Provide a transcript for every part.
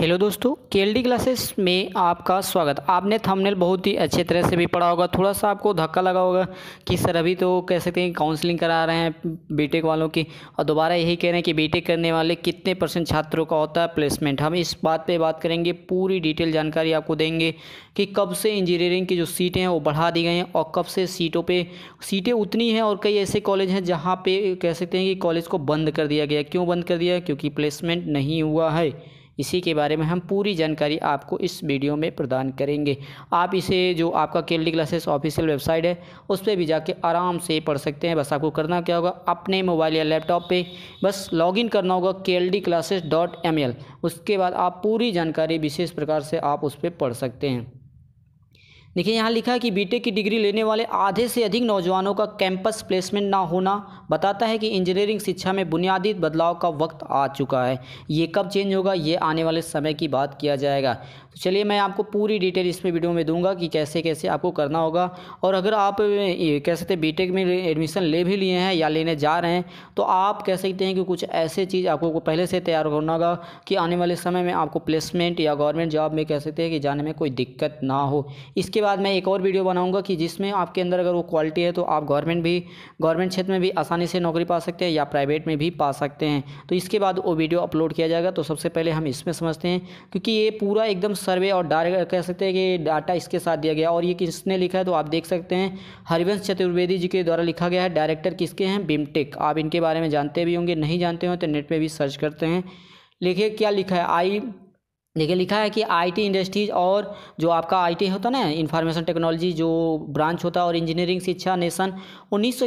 hello दोस्तों के classes में आपका स्वागत आपने थंबनेल बहुत ही अच्छे तरह से भी पढ़ा होगा थोड़ा सा आपको धक्का लगा होगा कि सर अभी तो कह सकते हैं काउंसलिंग करा रहे हैं बीटेक वालों की और दोबारा यही कह रहे हैं कि बीटेक करने वाले कितने परसेंट छात्रों का होता है प्लेसमेंट हम इस बात पर बात करेंगे पूरी डिटेल जानकारी आपको देंगे कि कब से इंजीनियरिंग की जो सीटें हैं वो बढ़ा दी गई हैं और कब से सीटों पर सीटें उतनी हैं और कई ऐसे कॉलेज हैं जहाँ पर कह सकते हैं कि कॉलेज को बंद कर दिया गया क्यों बंद कर दिया क्योंकि प्लेसमेंट नहीं हुआ है इसी के बारे में हम पूरी जानकारी आपको इस वीडियो में प्रदान करेंगे आप इसे जो आपका केलडी क्लासेस ऑफिशियल वेबसाइट है उस पर भी जाके आराम से पढ़ सकते हैं बस आपको करना क्या होगा अपने मोबाइल या लैपटॉप पर बस लॉगिन करना होगा के उसके बाद आप पूरी जानकारी विशेष प्रकार से आप उस पर पढ़ सकते हैं देखिए यहाँ लिखा है कि बीटेक की डिग्री लेने वाले आधे से अधिक नौजवानों का कैंपस प्लेसमेंट ना होना बताता है कि इंजीनियरिंग शिक्षा में बुनियादी बदलाव का वक्त आ चुका है ये कब चेंज होगा ये आने वाले समय की बात किया जाएगा तो चलिए मैं आपको पूरी डिटेल इसमें वीडियो में दूंगा कि कैसे कैसे आपको करना होगा और अगर आप कह सकते हैं बी में एडमिशन ले भी लिए हैं या लेने जा रहे हैं तो आप कह सकते हैं कि कुछ ऐसे चीज़ आपको पहले से तैयार होना होगा कि आने वाले समय में आपको प्लेसमेंट या गवर्नमेंट जॉब में कह सकते हैं कि जाने में कोई दिक्कत ना हो इसके इसके बाद मैं एक और वीडियो बनाऊंगा कि जिसमें आपके अंदर अगर वो क्वालिटी है तो आप गवर्नमेंट भी गवर्नमेंट क्षेत्र में भी आसानी से नौकरी पा सकते हैं या प्राइवेट में भी पा सकते हैं तो इसके बाद वो वीडियो अपलोड किया जाएगा तो सबसे पहले हम इसमें समझते हैं क्योंकि ये पूरा एकदम सर्वे और डायरेक्ट कह सकते हैं कि डाटा इसके साथ दिया गया और ये किसने लिखा है तो आप देख सकते हैं हरिवंश चतुर्वेदी जी के द्वारा लिखा गया है डायरेक्टर किसके हैं बिमटेक आप इनके बारे में जानते भी होंगे नहीं जानते हो तो नेट पर भी सर्च करते हैं लिखे क्या लिखा है आई देखिए लिखा है कि आईटी इंडस्ट्रीज और जो आपका आईटी होता है ना इन्फॉर्मेशन टेक्नोलॉजी जो ब्रांच होता है और इंजीनियरिंग शिक्षा नेशन उन्नीस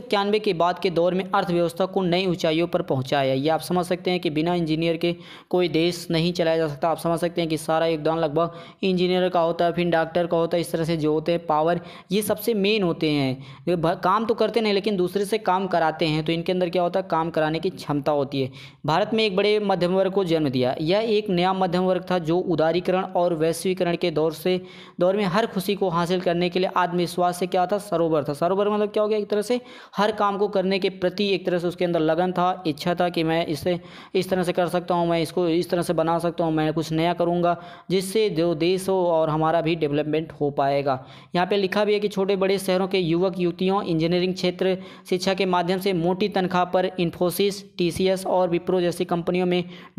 के बाद के दौर में अर्थव्यवस्था को नई ऊंचाइयों पर पहुंचाया है ये आप समझ सकते हैं कि बिना इंजीनियर के कोई देश नहीं चलाया जा सकता आप समझ सकते हैं कि सारा योगदान लगभग इंजीनियर का होता है फिर डॉक्टर का होता है इस तरह से जो होते हैं पावर ये सबसे मेन होते हैं काम तो करते नहीं लेकिन दूसरे से काम कराते हैं तो इनके अंदर क्या होता है काम कराने की क्षमता होती है भारत में एक बड़े मध्यम वर्ग को जन्म दिया यह एक नया मध्यम वर्ग था जो जो उदारीकरण और वैश्वीकरण के दौर से दौर में हर खुशी को हासिल करने के लिए आत्मविश्वास से क्या था सरोवर था सरोवर मतलब क्या हो गया एक तरह से हर काम को करने के प्रति एक तरह से उसके अंदर लगन था इच्छा था कि मैं इसे इस तरह से कर सकता हूँ मैं इसको इस तरह से बना सकता हूँ मैं कुछ नया करूँगा जिससे जो देश हो और हमारा भी डेवलपमेंट हो पाएगा यहाँ पर लिखा भी है कि छोटे बड़े शहरों के युवक युवतियों इंजीनियरिंग क्षेत्र शिक्षा के माध्यम से मोटी तनख्वाह पर इन्फोसिस टीसीएस और विप्रो जैसी कंपनियों में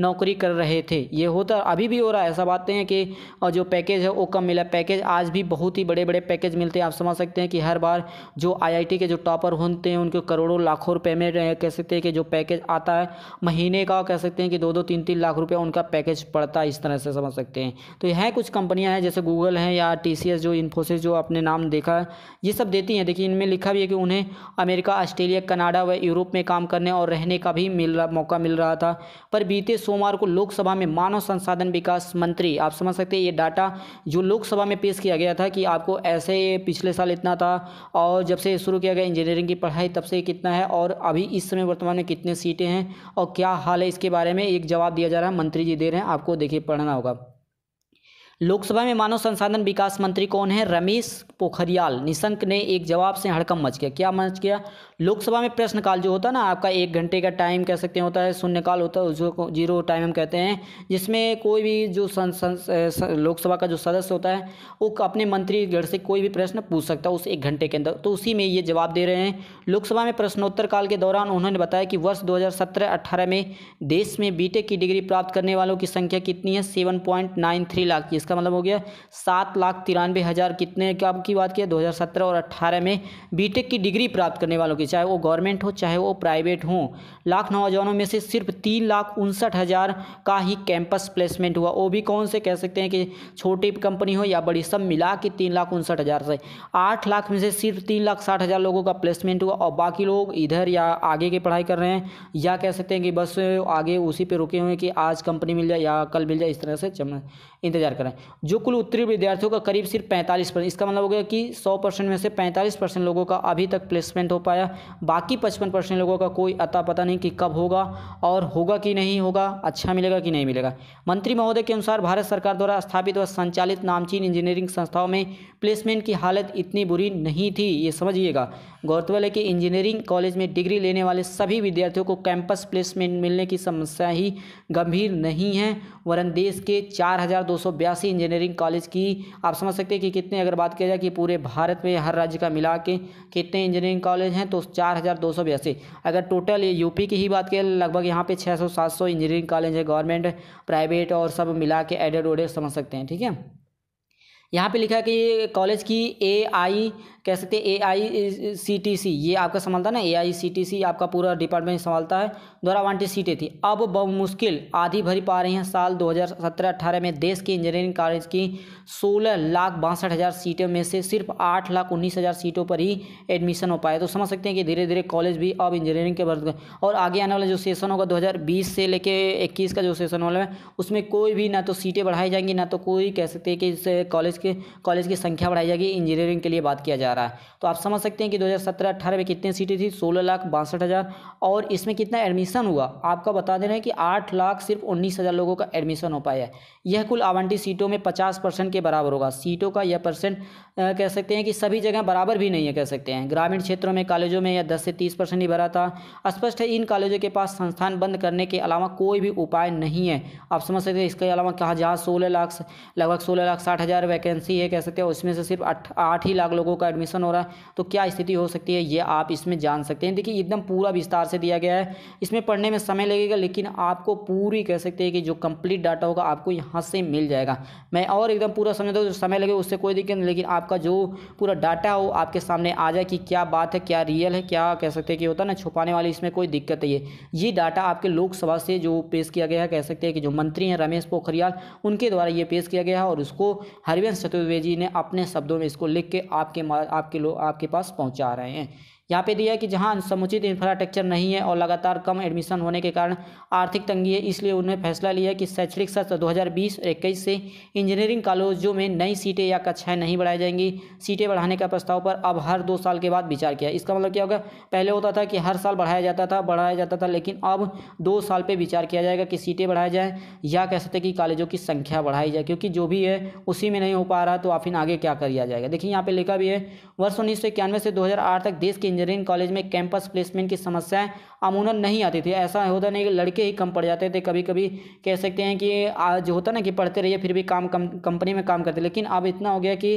नौकरी कर रहे थे ये होता अभी भी हो रहा है ऐसा बातें हैं कि जो पैकेज है वो कम मिला पैकेज आज भी बहुत ही बड़े बड़े पैकेज मिलते हैं आप समझ सकते हैं कि हर बार जो आईआईटी के जो टॉपर होते हैं उनके करोड़ों लाखों रुपए में कह सकते हैं कि जो पैकेज आता है महीने का कह सकते हैं कि दो दो तीन तीन लाख रुपये उनका पैकेज पड़ता है इस तरह से समझ सकते हैं तो यह कुछ कंपनियाँ हैं जैसे गूगल हैं या टी जो इन्फोसिस जो अपने नाम देखा है ये सब देती हैं देखिए इनमें लिखा भी है कि उन्हें अमेरिका ऑस्ट्रेलिया कनाडा व यूरोप में काम करने और रहने का भी मिल रहा मौका मिल रहा था पर बीते सोमवार को लोकसभा में मानव संसाधन विकास मंत्री आप समझ सकते हैं ये डाटा जो लोकसभा में पेश किया गया था कि आपको ऐसे पिछले साल इतना था और जब से शुरू किया गया इंजीनियरिंग की पढ़ाई तब से कितना है और अभी इस समय वर्तमान में कितने सीटें हैं और क्या हाल है इसके बारे में एक जवाब दिया जा रहा है मंत्री जी दे रहे हैं आपको देखिए पढ़ना होगा लोकसभा में मानव संसाधन विकास मंत्री कौन है रमेश पोखरियाल निशंक ने एक जवाब से हड़कम मच गया क्या मच गया लोकसभा में प्रश्नकाल जो होता है ना आपका एक घंटे का टाइम कह सकते हैं होता है शून्यकाल होता है जो जीरो टाइम हम कहते हैं जिसमें कोई भी जो लोकसभा का जो सदस्य होता है वो अपने मंत्रीगढ़ से कोई भी प्रश्न पूछ सकता है उस एक घंटे के अंदर तो उसी में ये जवाब दे रहे हैं लोकसभा में प्रश्नोत्तर काल के दौरान उन्होंने बताया कि वर्ष दो हज़ार में देश में बी की डिग्री प्राप्त करने वालों की संख्या कितनी है सेवन लाख की इसका मतलब हो गया सात लाख तिरानवे हज़ार कितने कब की बात किया 2017 और 18 में बीटेक की डिग्री प्राप्त करने वालों की चाहे वो गवर्नमेंट हो चाहे वो प्राइवेट हो लाख नौजवानों में से सिर्फ तीन लाख उनसठ हज़ार का ही कैंपस प्लेसमेंट हुआ वो भी कौन से कह सकते हैं कि छोटी कंपनी हो या बड़ी सब मिला के तीन लाख उनसठ हज़ार से आठ लाख में से सिर्फ तीन लाख साठ हज़ार लोगों का प्लेसमेंट हुआ और बाकी लोग इधर या आगे की पढ़ाई कर रहे हैं या कह सकते हैं कि बस आगे उसी पर रुके हुए हैं कि आज कंपनी मिल जाए या कल मिल जाए इस तरह से इंतज़ार करें है जो कुल उत्तीर्ण विद्यार्थियों का करीब सिर्फ पैंतालीस परसेंट इसका मतलब हो गया कि सौ परसेंट में से पैंतालीस परसेंट लोगों का अभी तक प्लेसमेंट हो पाया बाकी पचपन परसेंट लोगों का कोई अता पता नहीं कि कब होगा और होगा कि नहीं होगा अच्छा मिलेगा कि नहीं मिलेगा मंत्री महोदय के अनुसार भारत सरकार द्वारा स्थापित व संचालित नामचीन इंजीनियरिंग संस्थाओं में प्लेसमेंट की हालत इतनी बुरी नहीं थी ये समझिएगा गौरतलब है कि इंजीनियरिंग कॉलेज में डिग्री लेने वाले सभी विद्यार्थियों को कैंपस प्लेसमेंट मिलने की समस्या ही गंभीर नहीं है वरन देश के चार काशी इंजीनियरिंग कॉलेज की आप समझ सकते हैं कि कितने अगर बात किया जाए कि पूरे भारत में हर राज्य का मिला के कितने इंजीनियरिंग कॉलेज हैं तो चार हज़ार दो सौ बयासी अगर टोटल ये यूपी की ही बात करें लगभग यहाँ पे छः सौ सात सौ इंजीनियरिंग कॉलेज है गवर्नमेंट प्राइवेट और सब मिला के एडेड ओडेड समझ सकते हैं ठीक है यहाँ पे लिखा है कि कॉलेज की ए आई कह सकते हैं ए आई सी टी सी ये आपका संभालता ना ए आई सी टी सी आपका पूरा डिपार्टमेंट संभालता है द्वारा वांटेड सीटें थी अब बहुमुश्किल आधी भरी पा रही हैं साल 2017-18 में देश के इंजीनियरिंग कॉलेज की सोलह लाख बासठ हज़ार सीटों में से सिर्फ आठ लाख उन्नीस हज़ार सीटों पर ही एडमिशन हो पाया तो समझ सकते हैं कि धीरे धीरे कॉलेज भी अब इंजीनियरिंग के वर्ग और आगे आने वाला जो सेशन होगा दो से लेके इक्कीस का जो सेशन वाला है उसमें कोई भी ना तो सीटें बढ़ाई जाएंगी ना तो कोई कह सकते हैं कि कॉलेज के कॉलेज की संख्या बढ़ाई जाएगी इंजीनियरिंग के लिए बात किया जा जा रहा है तो आप समझ सकते हैं कि 2017-18 में कितनी सीटें थी सोलह लाख बासठ हज़ार और इसमें कितना एडमिशन हुआ आपका बता दे रहे हैं कि आठ लाख सिर्फ उन्नीस हज़ार लोगों का एडमिशन हो पाया है यह कुल आवंटित सीटों में पचास परसेंट के बराबर होगा सीटों का यह परसेंट कह सकते हैं कि सभी जगह बराबर भी नहीं है कह सकते हैं ग्रामीण क्षेत्रों में कॉलेजों में यह दस से तीस परसेंट ही भरा था स्पष्ट है इन कॉलेजों के पास संस्थान बंद करने के अलावा कोई भी उपाय नहीं है आप समझ सकते हैं इसके अलावा कहा जहाँ सोलह लाख लगभग सोलह लाख साठ हज़ार वैकेंसी है कह सकते हैं उसमें से सिर्फ आठ आठ ही लाख लोगों का एडमिशन एडमिशन हो रहा है तो क्या स्थिति हो सकती है ये आप इसमें जान सकते हैं देखिए एकदम पूरा विस्तार से दिया गया है इसमें पढ़ने में समय लगेगा लेकिन आपको पूरी कह सकते हैं कि जो कंप्लीट डाटा होगा आपको यहाँ से मिल जाएगा मैं और एकदम पूरा हूँ जो समय लगे उससे कोई दिक्कत नहीं लेकिन आपका जो पूरा डाटा हो आपके सामने आ जाए कि क्या बात है क्या रियल है क्या कह सकते हैं कि होता है ना छुपाने वाली इसमें कोई दिक्कत नहीं है ये डाटा आपके लोकसभा से जो पेश किया गया है कह सकते हैं कि जो मंत्री हैं रमेश पोखरियाल उनके द्वारा ये पेश किया गया है और उसको हरिवंश चतुर्वेदी ने अपने शब्दों में इसको लिख के आपके आपके लोग आपके पास पहुँचा रहे हैं यहाँ पे दिया है कि जहाँ समुचित इंफ्रास्ट्रक्चर नहीं है और लगातार कम एडमिशन होने के कारण आर्थिक तंगी है इसलिए उन्होंने फैसला लिया कि शैक्षणिक सत्र दो हज़ार बीस इक्कीस से इंजीनियरिंग कॉलेजों में नई सीटें या कक्षाएँ नहीं बढ़ाई जाएंगी सीटें बढ़ाने का प्रस्ताव पर अब हर दो साल के बाद विचार किया इसका मतलब क्या होगा पहले होता था कि हर साल बढ़ाया जाता था बढ़ाया जाता था लेकिन अब दो साल पर विचार किया जाएगा कि सीटें बढ़ाई जाएँ या कह सकते कि कॉलेजों की संख्या बढ़ाई जाए क्योंकि जो भी है उसी में नहीं हो पा रहा तो आप आगे क्या किया जाएगा देखिए यहाँ पर लिखा भी है वर्ष उन्नीस से दो तक देश के इंजीनियरिंग कॉलेज में कैंपस प्लेसमेंट की समस्याएं अमूमन नहीं आती थी ऐसा होता नहीं कि लड़के ही कम पड़ जाते थे कभी कभी कह सकते हैं कि आज होता ना कि पढ़ते रहिए फिर भी काम कम कंपनी में काम करते लेकिन अब इतना हो गया कि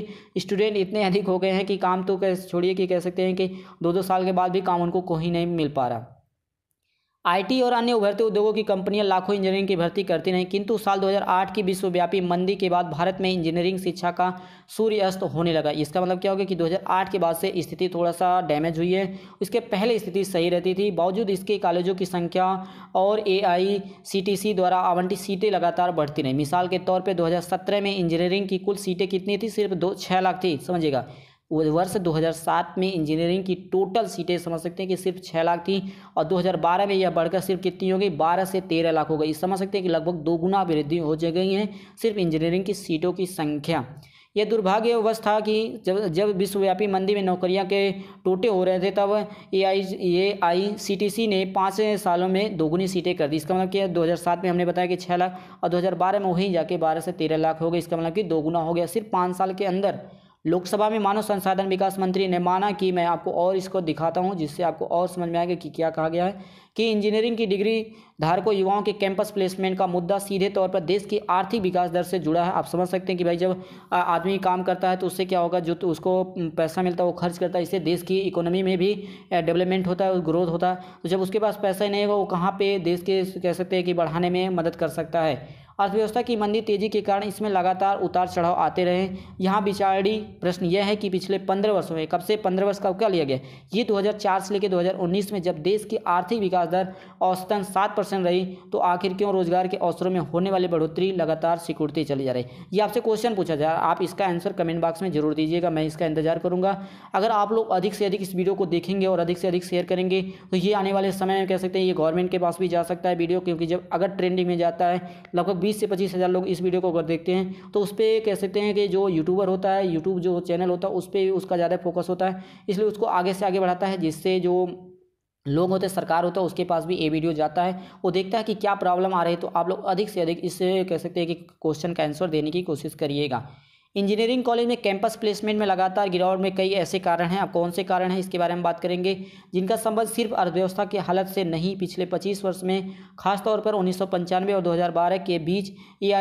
स्टूडेंट इतने अधिक हो गए हैं कि काम तो छोड़िए कि कह सकते हैं कि दो दो साल के बाद भी काम उनको को ही नहीं मिल पा रहा आईटी और अन्य उभरते उद्योगों की कंपनियां लाखों इंजीनियरिंग की भर्ती करती रहीं किंतु साल 2008 की विश्वव्यापी मंदी के बाद भारत में इंजीनियरिंग शिक्षा का सूर्यास्त होने लगा इसका मतलब क्या होगा कि 2008 के बाद से स्थिति थोड़ा सा डैमेज हुई है उसके पहले स्थिति सही रहती थी बावजूद इसके कॉलेजों की संख्या और ए द्वारा आवंटित सीटें लगातार बढ़ती रहीं मिसाल के तौर पर दो में इंजीनियरिंग की कुल सीटें कितनी थी सिर्फ दो छः लाख थी समझिएगा वर्ष 2007 में इंजीनियरिंग की टोटल सीटें समझ सकते हैं कि सिर्फ छः लाख थी और 2012 में यह बढ़कर सिर्फ कितनी हो गई बारह से तेरह लाख हो गई समझ सकते हैं कि लगभग गुना वृद्धि हो गई है सिर्फ इंजीनियरिंग की सीटों की संख्या यह दुर्भाग्यवश था कि जब जब विश्वव्यापी मंदी में नौकरियां के टोटे हो रहे थे तब ए आई ए आई सी टी सी ने पाँच सालों में दोगुनी सीटें कर दी इसका मतलब कि 2007 में हमने बताया कि छः लाख और 2012 में वहीं जाके बारह से तेरह लाख हो गए इसका मतलब कि दोगुना हो गया सिर्फ पाँच साल के अंदर लोकसभा में मानव संसाधन विकास मंत्री ने माना कि मैं आपको और इसको दिखाता हूँ जिससे आपको और समझ में आएगा कि क्या कहा गया है कि इंजीनियरिंग की डिग्री धारकों युवाओं के कैंपस प्लेसमेंट का मुद्दा सीधे तौर पर देश की आर्थिक विकास दर से जुड़ा है आप समझ सकते हैं कि भाई जब आदमी काम करता है तो उससे क्या होगा जो तो उसको पैसा मिलता है वो खर्च करता है इससे देश की इकोनॉमी में भी डेवलपमेंट होता है ग्रोथ होता है तो जब उसके पास पैसा ही नहीं होगा वो कहाँ पर देश के कह सकते हैं कि बढ़ाने में मदद कर सकता है अर्थव्यवस्था की मंदी तेजी के कारण इसमें लगातार उतार चढ़ाव आते रहे यहाँ बिचारी प्रश्न यह है कि पिछले पंद्रह वर्षों में कब से पंद्रह वर्ष का क्या लिया गया ये 2004 से लेकर 2019 में जब देश की आर्थिक विकास दर औसतन सात परसेंट रही तो आखिर क्यों रोजगार के अवसरों में होने वाली बढ़ोतरी लगातार सिकुड़ती चली जा रही ये आपसे क्वेश्चन पूछा जा रहा आप इसका आंसर कमेंट बॉक्स में जरूर दीजिएगा मैं इसका इंतजार करूँगा अगर आप लोग अधिक से अधिक इस वीडियो को देखेंगे और अधिक से अधिक शेयर करेंगे तो ये आने वाले समय में कह सकते हैं ये गवर्नमेंट के पास भी जा सकता है वीडियो क्योंकि जब अगर ट्रेंडिंग में जाता है लगभग बीस से पच्चीस हज़ार लोग इस वीडियो को अगर देखते हैं तो उस पर कह सकते हैं कि जो यूट्यूबर होता है यूट्यूब जो चैनल होता है उस पर उसका ज़्यादा फोकस होता है इसलिए उसको आगे से आगे बढ़ाता है जिससे जो लोग होते सरकार होता है उसके पास भी ये वीडियो जाता है वो देखता है कि क्या प्रॉब्लम आ रही है तो आप लोग अधिक से अधिक इससे कह सकते हैं कि क्वेश्चन का आंसर देने की कोशिश करिएगा इंजीनियरिंग कॉलेज में कैंपस प्लेसमेंट में लगातार गिरावट में कई ऐसे कारण हैं अब कौन से कारण हैं इसके बारे में बात करेंगे जिनका संबंध सिर्फ अर्थव्यवस्था की हालत से नहीं पिछले 25 वर्ष में खासतौर पर उन्नीस और 2012 के बीच ए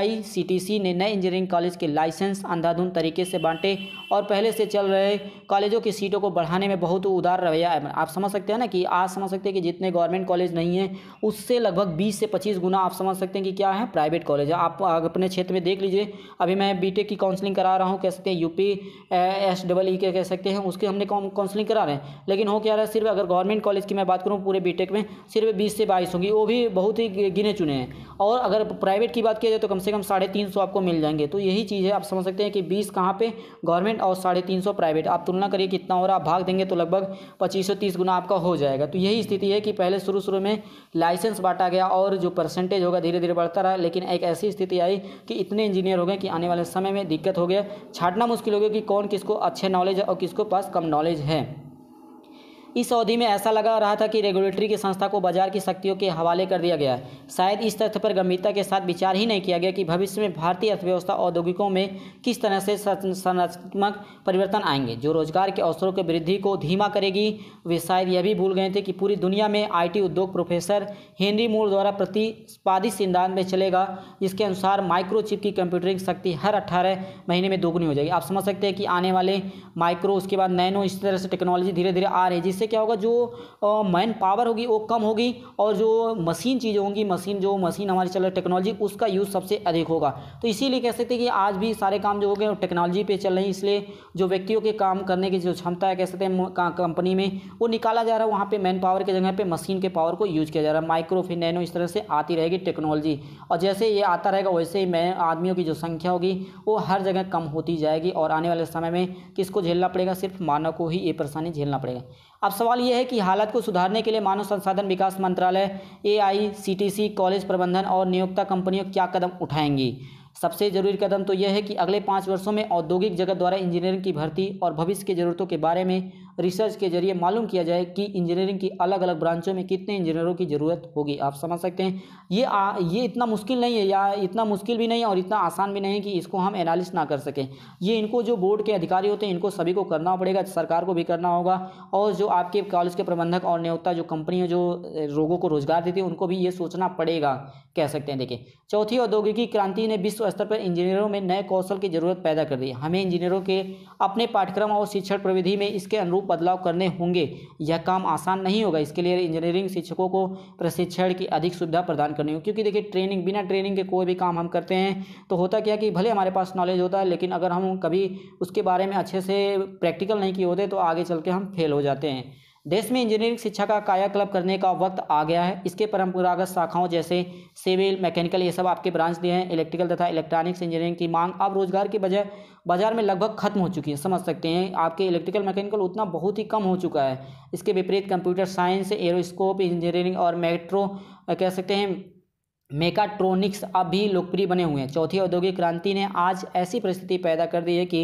ने नए इंजीनियरिंग कॉलेज के लाइसेंस अंधाधुंध तरीके से बांटे और पहले से चल रहे कॉलेजों की सीटों को बढ़ाने में बहुत उदार रवैया है आप समझ सकते हैं ना कि आज समझ सकते हैं कि जितने गवर्नमेंट कॉलेज नहीं हैं उससे लगभग बीस से पच्चीस गुना आप समझ सकते हैं कि क्या है प्राइवेट कॉलेज आप अपने क्षेत्र में देख लीजिए अभी मैं बी की काउंसिलिंग करा रहा हूँ कह सकते हैं यूपी एस डबल ई के कह सकते हैं उसके हमने काउंसलिंग करा रहे हैं लेकिन हो क्या रहा है सिर्फ अगर गवर्नमेंट कॉलेज की मैं बात करूँ पूरे बीटेक में सिर्फ बीस से बाईस होंगी वो भी बहुत ही गिने चुने हैं और अगर प्राइवेट की बात किया जाए तो कम से कम साढ़े तीन सौ आपको मिल जाएंगे तो यही चीज़ है आप समझ सकते हैं कि बीस कहाँ पर गवर्नमेंट और साढ़े तीन सौ प्राइवेट आप तुलना करिए कितना हो रहा भाग देंगे तो लगभग पच्चीस सौ तीस गुना आपका हो जाएगा तो यही स्थिति है कि पहले शुरू शुरू में लाइसेंस बांटा गया और जो परसेंटेज होगा धीरे धीरे बढ़ता रहा लेकिन एक ऐसी स्थिति आई कि इतने इंजीनियर हो गए कि आने वाले समय में दिक्कत हो हो गया छाटना मुश्किल हो गया कि कौन किसको अच्छे नॉलेज है और किसको पास कम नॉलेज है इस अवधि में ऐसा लगा रहा था कि रेगुलेटरी की संस्था को बाजार की शक्तियों के हवाले कर दिया गया शायद इस तथ्य पर गंभीरता के साथ विचार ही नहीं किया गया कि भविष्य में भारतीय अर्थव्यवस्था औद्योगिकों में किस तरह से संरचनात्मक परिवर्तन आएंगे जो रोजगार के अवसरों की वृद्धि को धीमा करेगी वे शायद यह भी भूल गए थे कि पूरी दुनिया में आई उद्योग प्रोफेसर हेनरी मूर द्वारा प्रतिपादित सिद्धांत में चलेगा जिसके अनुसार माइक्रोचिप की कंप्यूटरिंग शक्ति हर अट्ठारह महीने में दोगुनी हो जाएगी आप समझ सकते हैं कि आने वाले माइक्रो उसके बाद नैनो इस तरह से टेक्नोलॉजी धीरे धीरे आ रही है जिससे इससे क्या होगा जो मैन पावर होगी वो कम होगी और जो मशीन चीज़ें होंगी मशीन जो मशीन हमारी चल रही टेक्नोलॉजी उसका यूज़ सबसे अधिक होगा तो इसीलिए कह सकते हैं कि आज भी सारे काम जो हो गए टेक्नोलॉजी पे चल रहे हैं इसलिए जो व्यक्तियों के काम करने की जो क्षमता है कह सकते हैं कंपनी में वो निकाला जा रहा है वहाँ पर मैन पावर की जगह पर मशीन के पावर को यूज़ किया जा रहा है माइक्रोफिन नैनो इस तरह से आती रहेगी टेक्नोलॉजी और जैसे ये आता रहेगा वैसे ही मैं आदमियों की जो संख्या होगी वो हर जगह कम होती जाएगी और आने वाले समय में किसको झेलना पड़ेगा सिर्फ मानव को ही ये परेशानी झेलना पड़ेगा अब सवाल यह है कि हालत को सुधारने के लिए मानव संसाधन विकास मंत्रालय ए कॉलेज प्रबंधन और नियोक्ता कंपनियों क्या कदम उठाएंगी सबसे जरूरी कदम तो यह है कि अगले पाँच वर्षों में औद्योगिक जगत द्वारा इंजीनियरिंग की भर्ती और भविष्य की ज़रूरतों के बारे में रिसर्च के जरिए मालूम किया जाए कि इंजीनियरिंग की अलग अलग ब्रांचों में कितने इंजीनियरों की ज़रूरत होगी आप समझ सकते हैं ये आ, ये इतना मुश्किल नहीं है या इतना मुश्किल भी नहीं है और इतना आसान भी नहीं है कि इसको हम एनालिस ना कर सकें ये इनको जो बोर्ड के अधिकारी होते हैं इनको सभी को करना पड़ेगा सरकार को भी करना होगा और जो आपके कॉलेज के प्रबंधक और नियोक्ता जो कंपनी जो लोगों को रोज़गार देती है उनको भी ये सोचना पड़ेगा कह सकते हैं देखिए चौथी औद्योगिकी क्रांति ने विश्व स्तर पर इंजीनियरों में नए कौशल की जरूरत पैदा कर दी हमें इंजीनियरों के अपने पाठ्यक्रम और शिक्षण प्रविधि में इसके अनुरूप प्रमुख बदलाव करने होंगे यह काम आसान नहीं होगा इसके लिए इंजीनियरिंग शिक्षकों को प्रशिक्षण की अधिक सुविधा प्रदान करनी होगी क्योंकि देखिए ट्रेनिंग बिना ट्रेनिंग के कोई भी काम हम करते हैं तो होता क्या कि भले हमारे पास नॉलेज होता है लेकिन अगर हम कभी उसके बारे में अच्छे से प्रैक्टिकल नहीं किए होते तो आगे चल के हम फेल हो जाते हैं देश में इंजीनियरिंग शिक्षा का कायाकल्प करने का वक्त आ गया है इसके परंपरागत शाखाओं जैसे सिविल मैकेनिकल ये सब आपके ब्रांच दिए हैं इलेक्ट्रिकल तथा इलेक्ट्रॉनिक्स इंजीनियरिंग की मांग अब रोजगार के बजाय बाजार में लगभग खत्म हो चुकी है समझ सकते हैं आपके इलेक्ट्रिकल मैकेनिकल उतना बहुत ही कम हो चुका है इसके विपरीत कंप्यूटर साइंस एरोस्कोप इंजीनियरिंग और मेट्रो कह सकते हैं मेकाट्रॉनिक्स अब भी लोकप्रिय बने हुए हैं चौथी औद्योगिक क्रांति ने आज ऐसी परिस्थिति पैदा कर दी है कि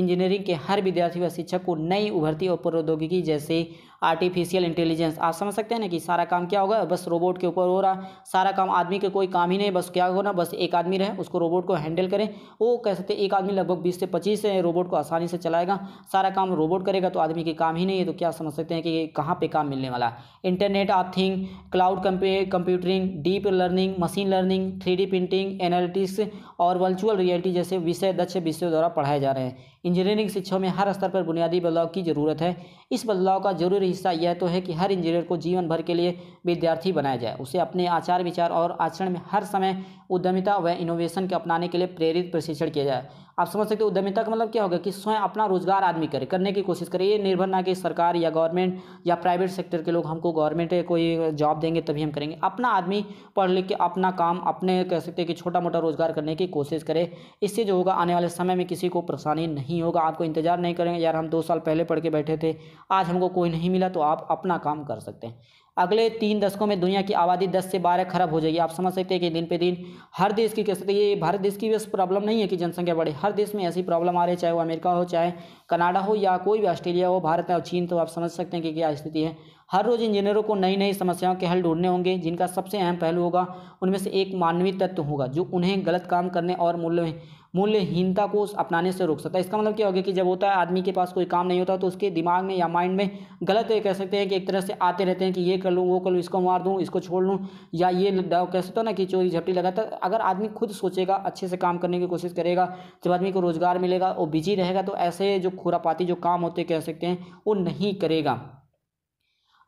इंजीनियरिंग के हर विद्यार्थी व शिक्षक को नई उभरती और प्रौद्योगिकी जैसे आर्टिफिशियल इंटेलिजेंस आप समझ सकते हैं ना कि सारा काम क्या होगा बस रोबोट के ऊपर हो रहा सारा काम आदमी का कोई काम ही नहीं बस क्या होना बस एक आदमी रहे उसको रोबोट को हैंडल करें वो कह सकते एक आदमी लगभग बीस से पच्चीस रोबोट को आसानी से चलाएगा सारा काम रोबोट करेगा तो आदमी के काम ही नहीं है तो क्या समझ सकते हैं कि कहाँ पर काम मिलने वाला है internet of thing cloud computing deep learning machine learning three printing analytics और वर्चुअल रियलिटी जैसे विषय दक्ष विषयों द्वारा पढ़ाए जा रहे हैं इंजीनियरिंग शिक्षा में हर स्तर पर बुनियादी बदलाव की ज़रूरत है इस बदलाव का जरूरी हिस्सा यह तो है कि हर इंजीनियर को जीवन भर के लिए विद्यार्थी बनाया जाए उसे अपने आचार विचार और आचरण में हर समय उद्यमिता व इनोवेशन के अपनाने के लिए प्रेरित प्रशिक्षण किया जाए आप समझ सकते हो उद्यमिता का मतलब क्या होगा कि स्वयं अपना रोजगार आदमी करे करने की कोशिश करे ये निर्भर ना कि सरकार या गवर्नमेंट या प्राइवेट सेक्टर के लोग हमको गवर्नमेंट कोई जॉब देंगे तभी हम करेंगे अपना आदमी पढ़ लिख के अपना काम अपने कह सकते हैं कि छोटा मोटा रोजगार करने की कोशिश करे इससे जो होगा आने वाले समय में किसी को परेशानी नहीं नहीं होगा आपको इंतज़ार नहीं करेंगे यार हम दो साल पहले पढ़ के बैठे थे आज हमको कोई नहीं मिला तो आप अपना काम कर सकते हैं अगले तीन दशकों में दुनिया की आबादी दस से बारह खरब हो जाएगी आप समझ सकते हैं कि दिन पे दिन हर देश की कह सकते ये भारत देश की बस प्रॉब्लम नहीं है कि जनसंख्या बढ़े हर देश में ऐसी प्रॉब्लम आ रही है चाहे वो अमेरिका हो चाहे कनाडा हो या कोई भी ऑस्ट्रेलिया हो भारत और चीन तो आप समझ सकते हैं कि क्या स्थिति है हर रोज़ इंजीनियरों को नई नई समस्याओं के हल ढूंढने होंगे जिनका सबसे अहम पहलू होगा उनमें से एक मानवीय तत्व होगा जो उन्हें गलत काम करने और मूल्य मूल्यहीनता को अपनाने से रोक सकता है इसका मतलब क्या होगा कि जब होता है आदमी के पास कोई काम नहीं होता तो उसके दिमाग में या माइंड में गलत कह सकते हैं कि एक तरह से आते रहते हैं कि ये कर लूँ वो कर लूँ इसको मार दूँ इसको छोड़ लूँ या ये कह सकते हो ना कि चोरी झपटी लगाता अगर आदमी खुद सोचेगा अच्छे से काम करने की कोशिश करेगा जब आदमी को रोज़गार मिलेगा वो बिजी रहेगा तो ऐसे जो खुरापाती जो काम होते कह सकते हैं वो नहीं करेगा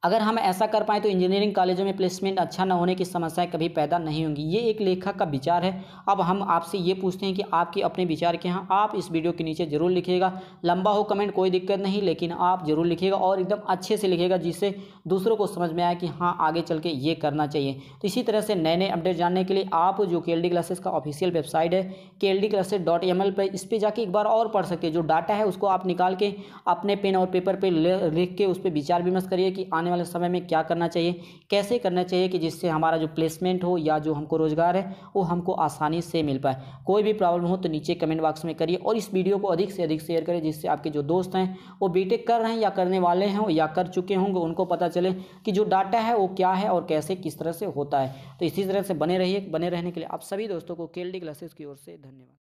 अगर हम ऐसा कर पाएँ तो इंजीनियरिंग कॉलेजों में प्लेसमेंट अच्छा न होने की समस्याएं कभी पैदा नहीं होंगी ये एक लेखक का विचार है अब हम आपसे ये पूछते हैं कि आपके अपने विचार के हैं आप इस वीडियो के नीचे ज़रूर लिखिएगा लंबा हो कमेंट कोई दिक्कत नहीं लेकिन आप ज़रूर लिखिएगा और एकदम अच्छे से लिखेगा जिससे दूसरों को समझ में आए कि हाँ आगे चल के ये करना चाहिए तो इसी तरह से नए नए अपडेट जानने के लिए आप जो के क्लासेस का ऑफिशियल वेबसाइट है के एल पर इस पर जाके एक बार और पढ़ सकते हैं जो डाटा है उसको आप निकाल के अपने पेन और पेपर पर लिख के उस पर विचार विमर्श करिए कि आने आने वाले समय में क्या करना चाहिए कैसे करना चाहिए कि जिससे हमारा जो प्लेसमेंट हो या जो हमको रोज़गार है वो हमको आसानी से मिल पाए कोई भी प्रॉब्लम हो तो नीचे कमेंट बॉक्स में करिए और इस वीडियो को अधिक से अधिक शेयर करें जिससे आपके जो दोस्त हैं वो बीटेक कर रहे हैं या करने वाले हैं या कर चुके होंगे उनको पता चले कि जो डाटा है वो क्या है और कैसे किस तरह से होता है तो इसी तरह से बने रहिए बने रहने के लिए आप सभी दोस्तों को केल डी की ओर से धन्यवाद